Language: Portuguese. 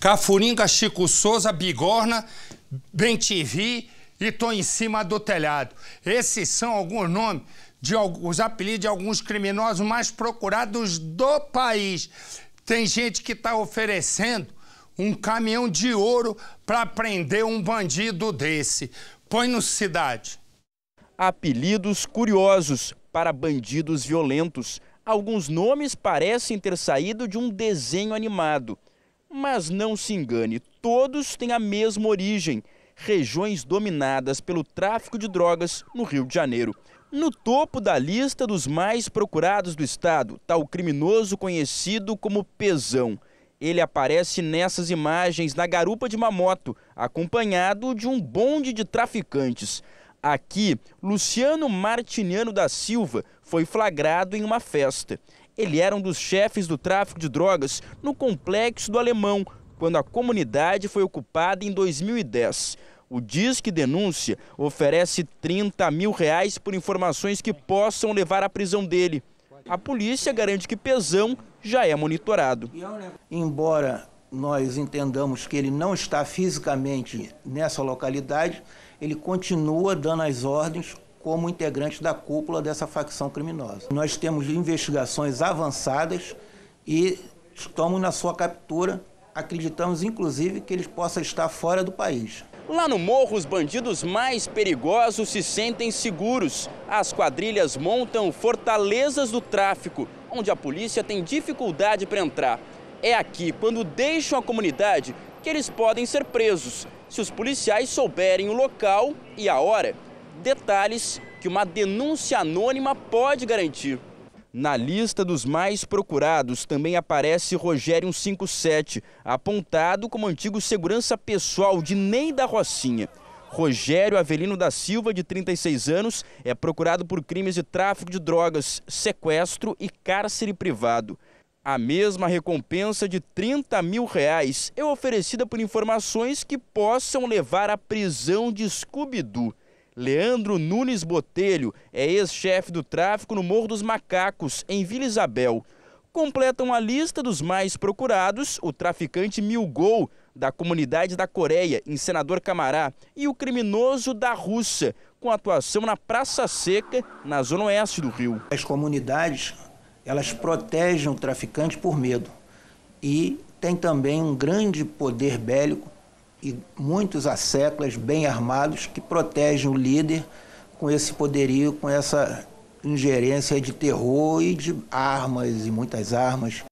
Cafuringa, Chico Souza, Bigorna, Bentivi e Tô em cima do telhado. Esses são alguns nomes de alguns apelidos de alguns criminosos mais procurados do país. Tem gente que está oferecendo um caminhão de ouro para prender um bandido desse. Põe no cidade. Apelidos curiosos para bandidos violentos. Alguns nomes parecem ter saído de um desenho animado. Mas não se engane, todos têm a mesma origem: regiões dominadas pelo tráfico de drogas no Rio de Janeiro. No topo da lista dos mais procurados do estado está o criminoso conhecido como Pesão. Ele aparece nessas imagens na garupa de uma moto, acompanhado de um bonde de traficantes. Aqui, Luciano Martiniano da Silva foi flagrado em uma festa. Ele era um dos chefes do tráfico de drogas no complexo do Alemão, quando a comunidade foi ocupada em 2010. O Disque Denúncia oferece 30 mil reais por informações que possam levar à prisão dele. A polícia garante que Pesão já é monitorado. Embora nós entendamos que ele não está fisicamente nessa localidade, ele continua dando as ordens como integrante da cúpula dessa facção criminosa. Nós temos investigações avançadas e estamos na sua captura. Acreditamos, inclusive, que ele possa estar fora do país. Lá no morro, os bandidos mais perigosos se sentem seguros. As quadrilhas montam fortalezas do tráfico, onde a polícia tem dificuldade para entrar. É aqui, quando deixam a comunidade, que eles podem ser presos, se os policiais souberem o local e a hora. Detalhes que uma denúncia anônima pode garantir. Na lista dos mais procurados também aparece Rogério 57, apontado como antigo segurança pessoal de Ney da Rocinha. Rogério Avelino da Silva, de 36 anos, é procurado por crimes de tráfico de drogas, sequestro e cárcere privado. A mesma recompensa de 30 mil reais é oferecida por informações que possam levar à prisão de Scooby-Doo. Leandro Nunes Botelho é ex-chefe do tráfico no Morro dos Macacos, em Vila Isabel. Completam a lista dos mais procurados o traficante Milgol, da comunidade da Coreia, em Senador Camará, e o criminoso da Rússia, com atuação na Praça Seca, na zona oeste do Rio. As comunidades elas protegem o traficante por medo. E tem também um grande poder bélico e muitos asseclas bem armados que protegem o líder com esse poderio, com essa ingerência de terror e de armas e muitas armas